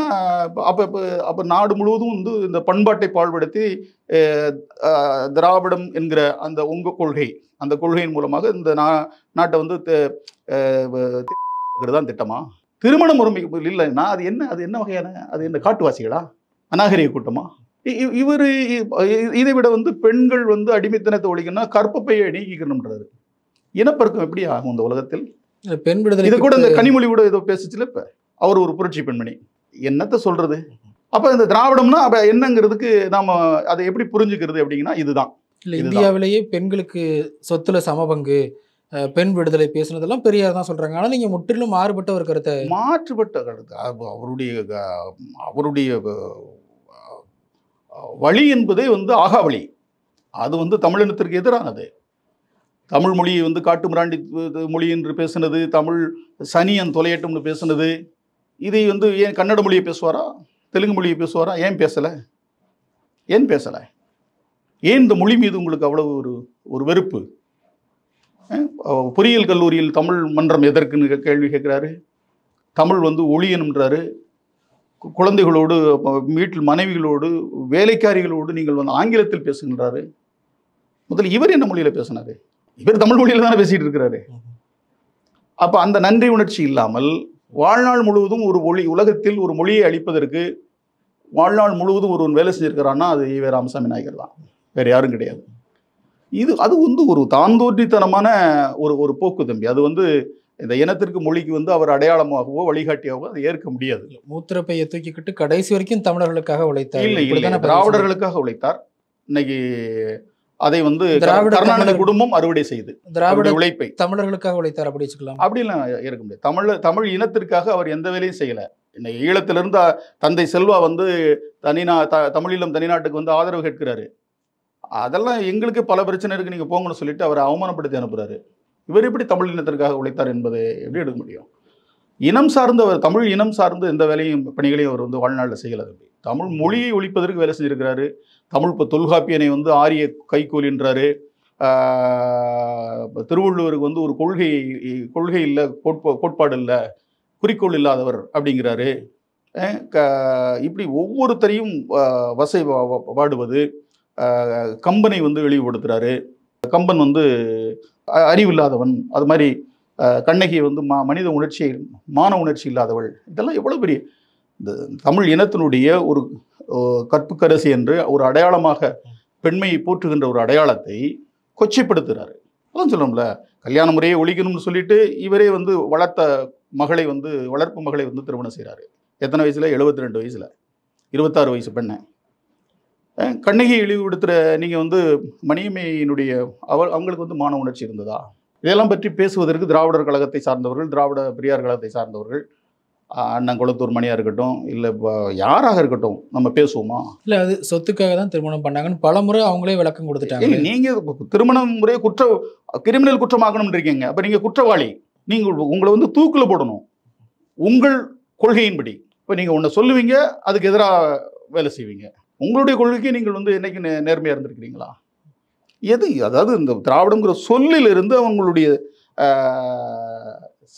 அப்போ இப்போ அப்போ நாடு முழுவதும் வந்து இந்த பண்பாட்டை பாழ்படுத்தி திராவிடம் என்கிற அந்த உங்க கொள்கை அந்த கொள்கையின் மூலமாக இந்த நா நாட்டை வந்து தான் திட்டமா திருமண முறைமை இல்லைன்னா அது என்ன அது என்ன வகையான அது என்ன காட்டுவாசிகளா அநாகரிக கூட்டமா இவர் இதை விட வந்து பெண்கள் வந்து அடிமைத்தனத்தை ஒழிக்கணும்னா கற்பப்பையை நீக்கிக்கணும்ன்றாரு இனப்பெருக்கம் எப்படி ஆகும் இந்த உலகத்தில் பெண் விடுதலை இது கூட இந்த கனிமொழி கூட ஏதோ பேசுச்சுல இப்போ அவர் ஒரு புரட்சி பெண்மணி என்னத்த சொல்றது அப்போ இந்த திராவிடம்னா அப்போ என்னங்கிறதுக்கு நாம் அதை எப்படி புரிஞ்சுக்கிறது அப்படிங்கன்னா இதுதான் இல்லை இந்தியாவிலேயே பெண்களுக்கு சொத்துல சமபங்கு பெண் விடுதலை பேசுனதெல்லாம் பெரியார் தான் சொல்றாங்க ஆனால் நீங்க முற்றிலும் மாறுபட்ட ஒரு கருத்தை மாற்றுபட்ட கருத்து அவருடைய அவருடைய வழி என்பதே வந்து ஆகாவளி அது வந்து தமிழினத்திற்கு எதிரானது தமிழ் மொழியை வந்து காட்டு மிராண்டி மொழி என்று பேசினது தமிழ் சனியன் தொலையட்டம்னு பேசினது இதை வந்து ஏன் கன்னட மொழியை பேசுவாரா தெலுங்கு மொழியை பேசுவாரா ஏன் பேசலை ஏன் பேசலை ஏன் இந்த மொழி மீது உங்களுக்கு அவ்வளவு ஒரு ஒரு வெறுப்பு பொறியியல் கல்லூரியில் தமிழ் மன்றம் எதற்குன்னு கேள்வி கேட்குறாரு தமிழ் வந்து ஒளியனுன்றாரு குழந்தைகளோடு வீட்டில் மனைவிகளோடு வேலைக்காரிகளோடு நீங்கள் வந்து ஆங்கிலத்தில் பேசுகின்றாரு முதல்ல இவர் என்ன மொழியில் பேசினார் இவர் தமிழ் மொழியில் தானே பேசிகிட்டு இருக்கிறாரு அப்போ அந்த நன்றி உணர்ச்சி இல்லாமல் வாழ்நாள் முழுவதும் ஒரு மொழி உலகத்தில் ஒரு மொழியை அழிப்பதற்கு வாழ்நாள் முழுவதும் ஒருவன் வேலை செஞ்சுருக்கிறான்னா அது இவர் ராமசாமி நாயகர் தான் வேறு யாரும் கிடையாது இது அது வந்து ஒரு தாந்தோற்றித்தனமான ஒரு ஒரு போக்கு தம்பி அது வந்து இந்த இனத்திற்கு மொழிக்கு வந்து அவர் அடையாளமாகவோ வழிகாட்டியாகவோ அதை ஏற்க முடியாது மூத்திரப்பையை தூக்கிக்கிட்டு கடைசி வரைக்கும் தமிழர்களுக்காக உழைத்தார் இல்லை இல்லை திராவிடர்களுக்காக உழைத்தார் இன்னைக்கு அதை வந்து கருணாநிதி குடும்பம் அறுவடை செய்து திராவிட உழைப்பை தமிழர்களுக்காக உழைத்தார் அப்படி வச்சுக்கலாம் அப்படிலாம் இருக்க முடியாது தமிழ் தமிழ் இனத்திற்காக அவர் எந்த வேலையும் செய்யலை இன்னைக்கு ஈழத்திலிருந்து தந்தை செல்வா வந்து தனிநா த தமிழீழம் தனிநாட்டுக்கு வந்து ஆதரவு கேட்கிறாரு அதெல்லாம் எங்களுக்கு பல பிரச்சனை இருக்கு நீங்க போங்கன்னு சொல்லிட்டு அவரை அவமானப்படுத்தி அனுப்புறாரு இவர் எப்படி தமிழ் இனத்திற்காக உழைத்தார் என்பதை எப்படி எடுக்க முடியும் இனம் சார்ந்த தமிழ் இனம் சார்ந்து எந்த வேலையும் பணிகளையும் அவர் வந்து வாழ்நாளில் செய்யலை தம்பி தமிழ் மொழியை ஒழிப்பதற்கு வேலை செஞ்சுருக்கிறாரு தமிழ் இப்போ தொல்காப்பியனை வந்து ஆரிய கைகோலின்றாரு திருவள்ளுவருக்கு வந்து ஒரு கொள்கை கொள்கை இல்லை கோட்பா கோட்பாடு இல்லை குறிக்கோள் இல்லாதவர் அப்படிங்கிறாரு க இப்படி ஒவ்வொருத்தரையும் வசை பாடுவது கம்பனை வந்து இழிவுபடுத்துகிறாரு கம்பன் வந்து அறிவு இல்லாதவன் அது மாதிரி கண்ணகி வந்து மா மனித உணர்ச்சி மான உணர்ச்சி இல்லாதவள் இதெல்லாம் எவ்வளோ பெரிய இந்த தமிழ் இனத்தினுடைய ஒரு கற்புக்கரசி என்று ஒரு அடையாளமாக பெண்மையை போற்றுகின்ற ஒரு அடையாளத்தை கொச்சைப்படுத்துகிறாரு அதான் சொல்லணும்ல கல்யாண முறையை ஒழிக்கணும்னு சொல்லிட்டு இவரே வந்து வளர்த்த மகளை வந்து வளர்ப்பு மகளை வந்து திருமணம் செய்கிறாரு எத்தனை வயசில் எழுபத்தி ரெண்டு வயசில் இருபத்தாறு வயசு பெண்ணை கண்ணகி இழிவுபடுத்துகிற நீங்கள் வந்து மணியம்மையினுடைய அவ அவங்களுக்கு வந்து மான உணர்ச்சி இருந்ததா இதெல்லாம் பற்றி பேசுவதற்கு திராவிடர் கழகத்தை சார்ந்தவர்கள் திராவிட பெரியார் கழகத்தை சார்ந்தவர்கள் அண்ணன் குளத்தூர் மணியாக இருக்கட்டும் இல்லை இப்போ யாராக இருக்கட்டும் நம்ம பேசுவோமா இல்லை அது சொத்துக்காக தான் திருமணம் பண்ணாங்கன்னு பல முறை அவங்களே விளக்கம் கொடுத்துட்டாங்க நீங்கள் திருமணம் முறையை குற்ற கிரிமினல் குற்றமாகணும்னு இருக்கீங்க அப்போ நீங்கள் குற்றவாளி நீங்கள் உங்களை வந்து தூக்கில் போடணும் உங்கள் கொள்கையின்படி இப்போ நீங்கள் ஒன்று சொல்லுவீங்க அதுக்கு எதிராக வேலை செய்வீங்க உங்களுடைய கொள்கைக்கு நீங்கள் வந்து என்னைக்கு நே நேர்மையாக இருந்திருக்கிறீங்களா எது அதாவது இந்த திராவிடங்கிற சொல்லிலிருந்து அவங்களுடைய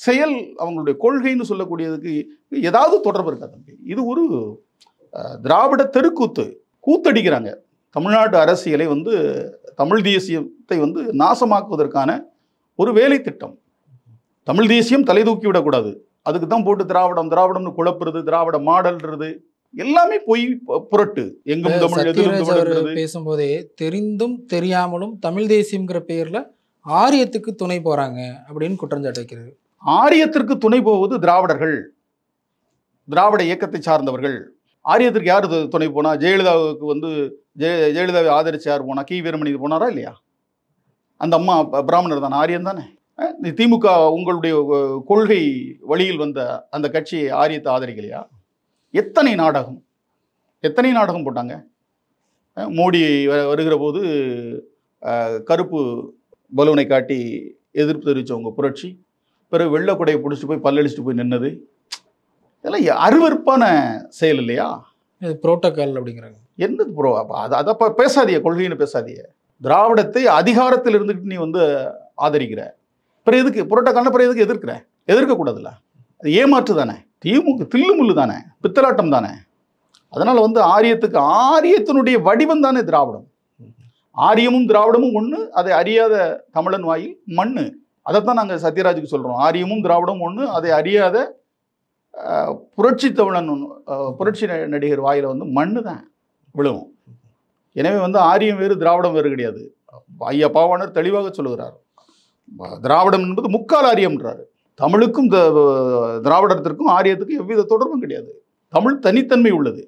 செயல் அவங்களுடைய கொள்கைன்னு சொல்லக்கூடியதுக்கு ஏதாவது தொடர்பு இருக்கா தம்பி இது ஒரு திராவிட தெருக்கூத்து கூத்தடிக்கிறாங்க தமிழ்நாட்டு அரசியலை வந்து தமிழ் தேசியத்தை வந்து நாசமாக்குவதற்கான ஒரு வேலை திட்டம் தமிழ் தேசியம் தலை தூக்கி விடக்கூடாது அதுக்கு தான் போட்டு திராவிடம் திராவிடம்னு குழப்புறது திராவிட மாடல்றது எல்லாமே போய் புரட்டு எங்கும் பேசும்போதே தெரிந்தும் தெரியாமலும் தமிழ் தேசியம்ங்கிற பெயர்ல ஆரியத்துக்கு துணை போறாங்க அப்படின்னு குற்றஞ்சாட்டு வைக்கிறது ஆரியத்திற்கு துணை போவது திராவிடர்கள் திராவிட இயக்கத்தை சார்ந்தவர்கள் ஆரியத்திற்கு யார் துணை போனா ஜெயலலிதாவுக்கு வந்து ஜெய ஜெயலலிதாவை ஆதரிச்சு யார் போனா கி வீரமணி போனாரா இல்லையா அந்த அம்மா பிராமணர் தானே ஆரியம் தானே திமுக உங்களுடைய கொள்கை வழியில் வந்த அந்த கட்சியை ஆரியத்தை ஆதரிக்கலையா எத்தனை நாடகம் எத்தனை நாடகம் போட்டாங்க மோடி வருகிற போது கருப்பு பலூனை காட்டி எதிர்ப்பு தெரிவித்தவங்க புரட்சி பிறகு வெள்ளக்குடையை பிடிச்சிட்டு போய் பல்லடிச்சுட்டு போய் நின்னது இதெல்லாம் அருவறுப்பான செயல் இல்லையா இது புரோட்டோக்கால் அப்படிங்கிறாங்க என்னது ப்ரோ அப்போ அது அதை பேசாதிய கொள்கைன்னு பேசாதிய திராவிடத்தை அதிகாரத்தில் இருந்துக்கிட்டு நீ வந்து ஆதரிக்கிற பிறகு எதுக்கு புரோட்டோக்கால்னா பிறகு எதுக்கு எதிர்க்கிற எதிர்க்கக்கூடாதுல்ல அது ஏமாற்று தானே திமுக தில்லுமுள்ளு தானே பித்தலாட்டம் தானே அதனால் வந்து ஆரியத்துக்கு ஆரியத்தினுடைய வடிவம் தானே திராவிடம் ஆரியமும் திராவிடமும் ஒன்று அதை அறியாத தமிழன் வாயில் மண் அதைத்தான் நாங்கள் சத்யராஜுக்கு சொல்கிறோம் ஆரியமும் திராவிடமும் ஒன்று அதை அறியாத புரட்சி தமிழன் புரட்சி நடிகர் வாயில் வந்து மண் தான் விழுவும் எனவே வந்து ஆரியம் வேறு திராவிடம் வேறு கிடையாது ஐயா பாவாணர் தெளிவாக சொல்லுகிறார் திராவிடம் என்பது முக்கால் ஆரியம்ன்றாரு தமிழுக்கும் திராவிடத்திற்கும் ஆரியத்துக்கும் எவ்வித தொடர்பும் கிடையாது தமிழ் தனித்தன்மை உள்ளது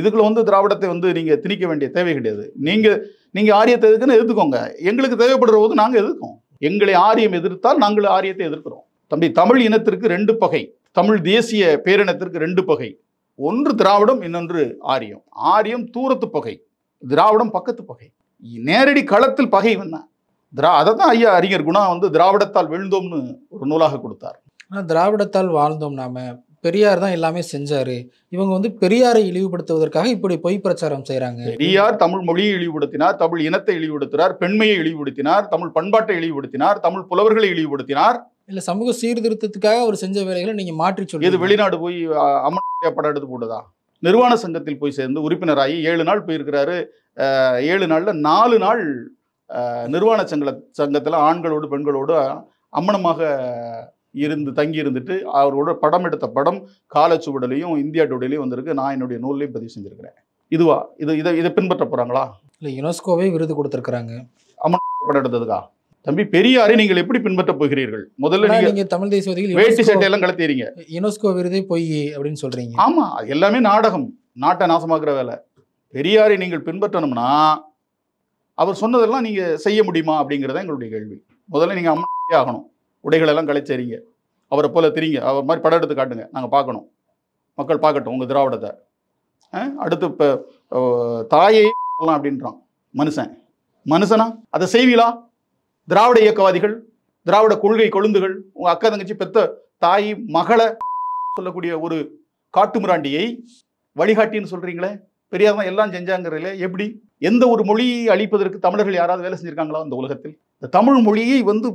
இதுக்குள்ள வந்து திராவிடத்தை வந்து நீங்கள் திணிக்க வேண்டிய தேவை கிடையாது நீங்கள் நீங்கள் ஆரியத்தை எதுக்குன்னு எதிர்த்துக்கோங்க எங்களுக்கு தேவைப்படுற போது நாங்கள் எதிர்க்கோம் எங்களை ஆரியம் எதிர்த்தால் நாங்கள் ஆரியத்தை எதிர்க்கிறோம் தம்பி தமிழ் இனத்திற்கு ரெண்டு பகை தமிழ் தேசிய பேரினத்திற்கு ரெண்டு பகை ஒன்று திராவிடம் இன்னொன்று ஆரியம் ஆரியம் தூரத்து பகை திராவிடம் பக்கத்து பகை நேரடி களத்தில் பகை என்ன திரா அதை தான் ஐயா அறிஞர் குணா வந்து திராவிடத்தால் வீழ்ந்தோம்னு ஒரு நூலாக கொடுத்தார் ஆனால் திராவிடத்தால் வாழ்ந்தோம் நாம பெரியார் தான் எல்லாமே செஞ்சாரு இவங்க வந்து பெரியாரை இழிவுபடுத்துவதற்காக இப்படி பொய் பிரச்சாரம் செய்கிறாங்க பெரியார் தமிழ் மொழியை இழிவுபடுத்தினார் தமிழ் இனத்தை இழிவுபடுத்தினார் பெண்மையை இழிவுபடுத்தினார் தமிழ் பண்பாட்டை இழிவுபடுத்தினார் தமிழ் புலவர்களை இழிவுபடுத்தினார் இல்ல சமூக சீர்திருத்தத்துக்காக அவர் செஞ்ச வேலைகளை நீங்க மாற்றி சொல்லி இது வெளிநாடு போய் அம்மா படம் எடுத்து போடுதா நிர்வாண சங்கத்தில் போய் சேர்ந்து உறுப்பினராகி ஏழு நாள் போயிருக்கிறாரு ஏழு நாளில் நாலு நாள் நிர்வாண சங்க சங்கத்தில் ஆண்களோடு பெண்களோடு அம்மனமாக இருந்து தங்கி இருந்துட்டு அவரோட படம் எடுத்த படம் காலச்சுவடலையும் இந்தியா டுடேலையும் வந்திருக்கு நான் என்னுடைய நூல்லையும் பதிவு செஞ்சுருக்கிறேன் இதுவா இது இதை இதை பின்பற்ற போகிறாங்களா இல்லை யுனெஸ்கோவே விருது கொடுத்துருக்குறாங்க அம்மன் படம் எடுத்ததுக்கா தம்பி பெரியாரை நீங்கள் எப்படி பின்பற்ற போகிறீர்கள் முதல்ல நீங்க தமிழ் தேசியவாதிகள் வேட்டி சட்டையெல்லாம் கலத்தீங்க யுனெஸ்கோ விருதே போய் அப்படின்னு சொல்றீங்க ஆமா எல்லாமே நாடகம் நாட்டை நாசமாக்குற வேலை பெரியாரை நீங்கள் பின்பற்றணும்னா அவர் சொன்னதெல்லாம் நீங்கள் செய்ய முடியுமா அப்படிங்கிறத எங்களுடைய கேள்வி முதல்ல நீங்கள் அம்மா ஆகணும் உடைகளெல்லாம் கலைச்சறீங்க அவரை போல் திரிங்க அவர் மாதிரி படம் எடுத்து காட்டுங்க நாங்கள் பார்க்கணும் மக்கள் பார்க்கட்டும் உங்கள் திராவிடத்தை அடுத்து இப்போ தாயை அப்படின்றான் மனுஷன் மனுஷனா அதை செய்வீங்களா திராவிட இயக்கவாதிகள் திராவிட கொள்கை கொழுந்துகள் உங்கள் அக்கா தங்கச்சி பெத்த தாய் மகளை சொல்லக்கூடிய ஒரு காட்டுமிராண்டியை வழிகாட்டின்னு சொல்கிறீங்களே பெரியார் எல்லாம் செஞ்சாங்கிறதுல எப்படி எந்த ஒரு மொழியை அழிப்பதற்கு தமிழர்கள் யாராவது வேலை செஞ்சிருக்காங்களா இந்த உலகத்தில் இந்த தமிழ் மொழியை வந்து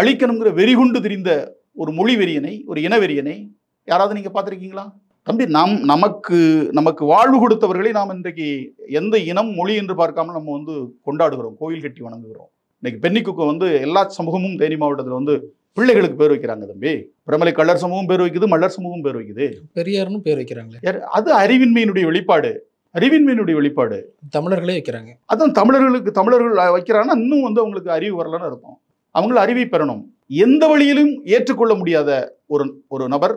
அழிக்கணுங்கிற வெறிகுண்டு தெரிந்த ஒரு மொழி வெறியனை ஒரு இனவெறியனை யாராவது நீங்கள் பார்த்துருக்கீங்களா தம்பி நாம் நமக்கு நமக்கு வாழ்வு கொடுத்தவர்களை நாம் இன்றைக்கு எந்த இனம் மொழி என்று பார்க்காமல் நம்ம வந்து கொண்டாடுகிறோம் கோயில் கட்டி வணங்குகிறோம் இன்னைக்கு பெண்ணிக்குக்கு வந்து எல்லா சமூகமும் தேனி மாவட்டத்தில் வந்து பிள்ளைகளுக்கு பேர் வைக்கிறாங்க தம்பி பிரமலை கள்ளர் சமூகம் பேர் வைக்குது மல்லர் சமூகம் பேர் வைக்குது பெரியார்னு பேர் வைக்கிறாங்களே அது அறிவின்மையினுடைய வெளிப்பாடு அறிவின்மையினுடைய வெளிப்பாடு தமிழர்களே வைக்கிறாங்க அதான் தமிழர்களுக்கு தமிழர்கள் வைக்கிறாங்கன்னா இன்னும் வந்து அவங்களுக்கு அறிவு வரலன்னு இருக்கும் அவங்கள அறிவை பெறணும் எந்த வழியிலும் ஏற்றுக்கொள்ள முடியாத ஒரு ஒரு நபர்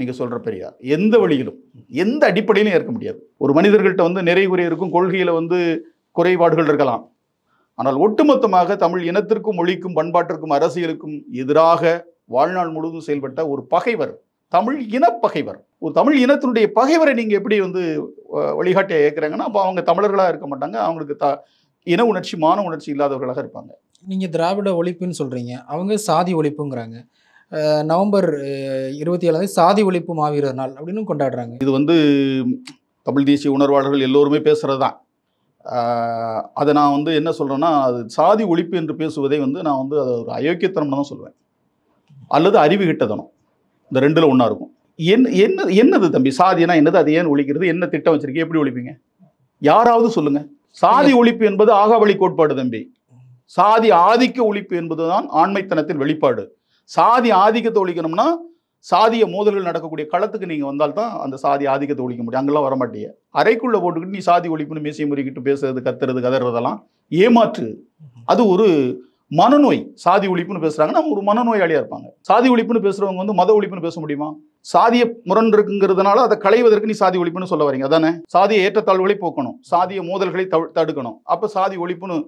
நீங்கள் சொல்கிற பெரியார் எந்த வழியிலும் எந்த அடிப்படையிலும் ஏற்க முடியாது ஒரு மனிதர்கள்ட்ட வந்து நிறைவுரை இருக்கும் கொள்கையில் வந்து குறைபாடுகள் இருக்கலாம் ஆனால் ஒட்டுமொத்தமாக தமிழ் இனத்திற்கும் மொழிக்கும் பண்பாட்டிற்கும் அரசியலுக்கும் எதிராக வாழ்நாள் முழுவதும் செயல்பட்ட ஒரு பகைவர் தமிழ் இனப்பகைவர் ஒரு தமிழ் இனத்தினுடைய பகைவரை நீங்கள் எப்படி வந்து வழிகாட்டிய ஏற்கிறாங்கன்னா அப்போ அவங்க தமிழர்களாக இருக்க மாட்டாங்க அவங்களுக்கு த இன உணர்ச்சி மான உணர்ச்சி இல்லாதவர்களாக இருப்பாங்க நீங்கள் திராவிட ஒழிப்புன்னு சொல்கிறீங்க அவங்க சாதி ஒழிப்புங்கிறாங்க நவம்பர் இருபத்தி ஏழாம் தேதி சாதி ஒழிப்பு மாவீரர் நாள் அப்படின்னு கொண்டாடுறாங்க இது வந்து தமிழ் தேசிய உணர்வாளர்கள் எல்லோருமே பேசுகிறது தான் அதை நான் வந்து என்ன சொல்கிறேன்னா அது சாதி ஒழிப்பு என்று பேசுவதை வந்து நான் வந்து அதை ஒரு அயோக்கியத்தனம் தான் சொல்லுவேன் அல்லது அறிவு கிட்டதனம் இந்த ரெண்டில் ஒன்றா இருக்கும் என்ன என்ன என்னது தம்பி சாதினா என்னது அது ஏன் ஒழிக்கிறது என்ன திட்டம் வச்சிருக்கீங்க எப்படி ஒழிப்பீங்க யாராவது சொல்லுங்கள் சாதி ஒழிப்பு என்பது ஆகாவளி கோட்பாடு தம்பி சாதி ஆதிக்க ஒழிப்பு என்பதுதான் ஆண்மைத்தனத்தின் வெளிப்பாடு சாதி ஆதிக்கத்தை ஒழிக்கணும்னா சாதிய மோதல்கள் நடக்கக்கூடிய களத்துக்கு நீங்கள் வந்தால் தான் அந்த சாதி ஆதிக்கத்தை ஒழிக்க முடியும் அங்கெல்லாம் வரமாட்டிய அறைக்குள்ளே போட்டுக்கிட்டு நீ சாதி ஒழிப்புன்னு மேசை முறிக்கிட்டு பேசுறது கத்துறது கதறதெல்லாம் ஏமாற்று அது ஒரு மனநோய் சாதி ஒழிப்புன்னு பேசுகிறாங்கன்னா ஒரு மனநோயாளியாக இருப்பாங்க சாதி ஒழிப்புன்னு பேசுகிறவங்க வந்து மத ஒழிப்புன்னு பேச முடியுமா சாதிய முரண் இருக்குங்கிறதுனால அதை களைவதற்கு நீ சாதி ஒழிப்புன்னு சொல்ல வரீங்க அதானே சாதிய ஏற்றத்தாழ்வுகளை போக்கணும் சாதிய மோதல்களை தடுக்கணும் அப்போ சாதி ஒழிப்புன்னு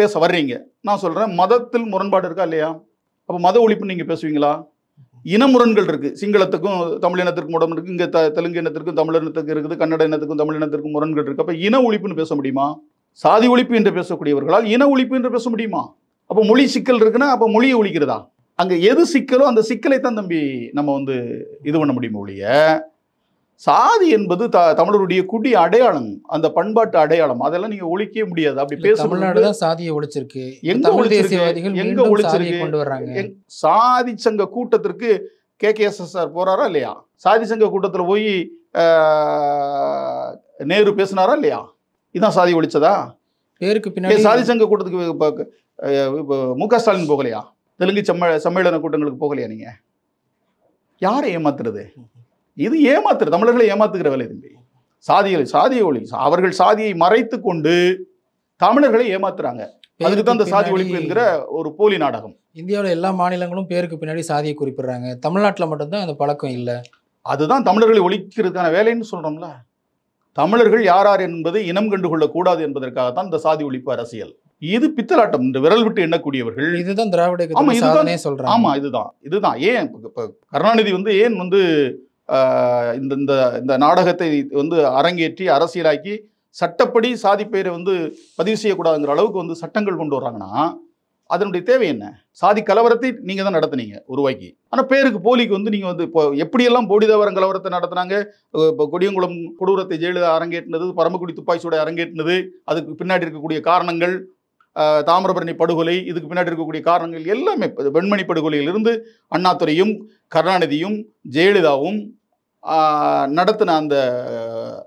பேச வர்றீங்க நான் சொல்கிறேன் மதத்தில் முரண்பாடு இருக்கா இல்லையா அப்போ மத ஒழிப்புன்னு நீங்கள் பேசுவீங்களா இனமுரண்கள் இருக்குது சிங்களத்துக்கும் தமிழ் இனத்திற்கும் உடம்பு இருக்குது இங்கே த தெலுங்கு இனத்திற்கும் தமிழ் இனத்துக்கு இருக்குது கன்னட இனத்துக்கும் தமிழ் இனத்திற்கும் முரண்கள் இருக்குது அப்போ இன ஒழிப்புன்னு பேச முடியுமா சாதி ஒழிப்பு என்று பேசக்கூடியவர்களால் இன ஒழிப்பு என்று பேச முடியுமா அப்போ மொழி சிக்கல் இருக்குன்னா அப்போ மொழியை ஒழிக்கிறதா அங்கே எது சிக்கலோ அந்த சிக்கலை தான் தம்பி நம்ம வந்து இது பண்ண முடியுமோ ஒழிய சாதி என்பது த தமிழருடைய குடி அடையாளம் அந்த பண்பாட்டு அடையாளம் அதெல்லாம் நீங்க ஒழிக்கவே முடியாது அப்படி பேசுறது சாதியை ஒழிச்சிருக்கு எங்க ஒழிச்சிருக்கு எங்க ஒழிச்சிருக்கு கொண்டு வர்றாங்க சாதி சங்க கூட்டத்திற்கு K K S S R போறாரா இல்லையா சாதி சங்க கூட்டத்தில் போய் நேரு பேசினாரா இல்லையா இதான் சாதி ஒழிச்சதா பேருக்கு பின்னாடி சாதி சங்க கூட்டத்துக்கு மு க ஸ்டாலின் போகலையா தெலுங்கு சம்ம சம்மேளன கூட்டங்களுக்கு போகலையா நீங்க யாரை ஏமாத்துறது இது ஏமாத்துற தமிழர்களை ஏமாத்துகிற வேலை தம்பி சாதிகளை சாதிய ஒளி அவர்கள் சாதியை மறைத்து கொண்டு தமிழர்களை ஏமாத்துறாங்க அதுக்கு தான் இந்த சாதி ஒழிப்பு என்கிற ஒரு போலி நாடகம் இந்தியாவில் எல்லா மாநிலங்களும் பேருக்கு பின்னாடி சாதியை குறிப்பிடுறாங்க தமிழ்நாட்டில் மட்டும்தான் அந்த பழக்கம் இல்லை அதுதான் தமிழர்களை ஒழிக்கிறதுக்கான வேலைன்னு சொல்றோம்ல தமிழர்கள் யார் யார் இனம் கண்டு கூடாது என்பதற்காகத்தான் இந்த சாதி ஒழிப்பு அரசியல் இது பித்தலாட்டம் இந்த விரல் விட்டு எண்ணக்கூடியவர்கள் இதுதான் திராவிட ஆமா இதுதான் ஆமா இதுதான் இதுதான் ஏன் கருணாநிதி வந்து ஏன் வந்து இந்த இந்த நாடகத்தை வந்து அரங்கேற்றி அரசியலாக்கி சட்டப்படி சாதி பெயரை வந்து பதிவு செய்யக்கூடாதுங்கிற அளவுக்கு வந்து சட்டங்கள் கொண்டு வர்றாங்கன்னா அதனுடைய தேவை என்ன சாதி கலவரத்தை நீங்கள் தான் நடத்துனீங்க உருவாக்கி ஆனால் பேருக்கு போலிக்கு வந்து நீங்கள் வந்து இப்போ எப்படியெல்லாம் போடிதவரம் கலவரத்தை நடத்துனாங்க இப்போ கொடியங்குளம் கொடூரத்தை ஜெயலலிதா அரங்கேற்றினது பரமக்குடி துப்பாய் சூடை அரங்கேற்றினது அதுக்கு பின்னாடி இருக்கக்கூடிய காரணங்கள் தாமிரபரணி படுகொலை இதுக்கு பின்னாடி இருக்கக்கூடிய காரணங்கள் எல்லாமே வெண்மணி படுகொலையிலிருந்து அண்ணாத்துறையும் கருணாநிதியும் ஜெயலலிதாவும் நடத்தின அந்த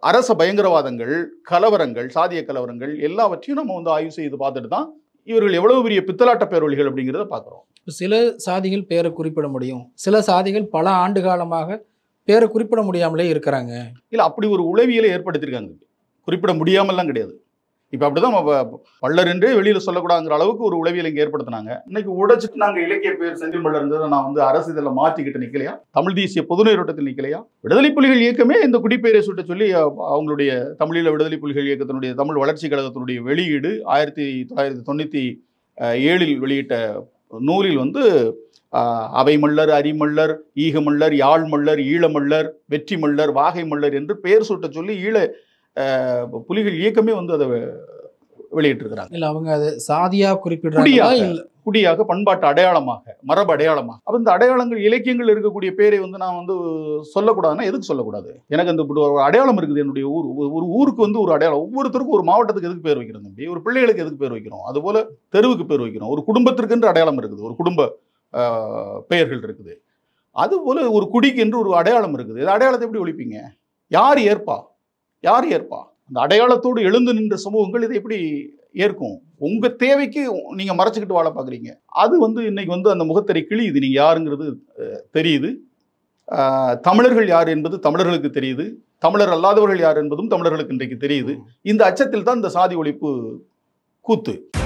அரச பயங்கரவாதங்கள் கலவரங்கள் சாதிய கலவரங்கள் எல்லாவற்றையும் நம்ம வந்து ஆய்வு செய்து பார்த்துட்டு தான் இவர்கள் எவ்வளவு பெரிய பித்தலாட்ட பேரொழிகள் அப்படிங்கிறத பார்க்குறோம் சில சாதிகள் பேரை குறிப்பிட முடியும் சில சாதிகள் பல ஆண்டு காலமாக பேரை குறிப்பிட முடியாமலே இருக்கிறாங்க இல்லை அப்படி ஒரு உளவியலை ஏற்படுத்தியிருக்காங்க குறிப்பிட முடியாமல்லாம் கிடையாது இப்போ அப்படிதான் தான் என்றே வெளியில் சொல்லக்கூடாதுங்கிற அளவுக்கு ஒரு உளவியல் இங்கே ஏற்படுத்தினாங்க இன்னைக்கு உடைச்சிட்டு நாங்கள் இலக்கிய பேர் செஞ்சு மல்லர் இருந்ததை நான் வந்து அரசு இதில் மாற்றிக்கிட்டு நிற்கலையா தமிழ் தேசிய பொதுநீரோட்டத்தில் நிற்கலையா விடுதலை புலிகள் இயக்கமே இந்த குடிப்பெயரை சுட்ட சொல்லி அவங்களுடைய தமிழீழ விடுதலை புலிகள் இயக்கத்தினுடைய தமிழ் வளர்ச்சி கழகத்தினுடைய வெளியீடு ஆயிரத்தி தொள்ளாயிரத்தி தொண்ணூற்றி ஏழில் வெளியிட்ட நூலில் வந்து அவை மல்லர் அரிமல்லர் ஈகமல்லர் யாழ் மல்லர் ஈழமல்லர் வெற்றி மல்லர் வாகை மல்லர் என்று பெயர் சுட்ட சொல்லி ஈழ புலிகள் இயக்கமே வந்து அதை வெளியிட்டிருக்கிறாங்க இல்லை அவங்க அது சாதியாக குறிப்பிடுறாங்க குடியாக பண்பாட்டு அடையாளமாக மரபு அடையாளமாக அப்போ இந்த அடையாளங்கள் இலக்கியங்கள் இருக்கக்கூடிய பேரை வந்து நான் வந்து சொல்லக்கூடாதுன்னா எதுக்கு சொல்லக்கூடாது எனக்கு அந்த இப்படி ஒரு அடையாளம் இருக்குது என்னுடைய ஊர் ஒரு ஊருக்கு வந்து ஒரு அடையாளம் ஒவ்வொருத்தருக்கும் ஒரு மாவட்டத்துக்கு எதுக்கு பேர் வைக்கிறோம் தம்பி ஒரு பிள்ளைகளுக்கு எதுக்கு பேர் வைக்கிறோம் அதுபோல் தெருவுக்கு பேர் வைக்கிறோம் ஒரு குடும்பத்திற்குன்ற அடையாளம் இருக்குது ஒரு குடும்ப பெயர்கள் இருக்குது அதுபோல் ஒரு குடிக்கு என்று ஒரு அடையாளம் இருக்குது இது அடையாளத்தை எப்படி ஒழிப்பீங்க யார் ஏற்பா யார் ஏற்பா அந்த அடையாளத்தோடு எழுந்து நின்ற சமூகங்கள் இதை எப்படி ஏற்கும் உங்கள் தேவைக்கு நீங்கள் மறைச்சிக்கிட்டு வாழ பார்க்குறீங்க அது வந்து இன்றைக்கி வந்து அந்த முகத்தரை கிழியுது நீங்கள் யாருங்கிறது தெரியுது தமிழர்கள் யார் என்பது தமிழர்களுக்கு தெரியுது தமிழர் அல்லாதவர்கள் யார் என்பதும் தமிழர்களுக்கு இன்றைக்கு தெரியுது இந்த அச்சத்தில் தான் இந்த சாதி ஒழிப்பு கூத்து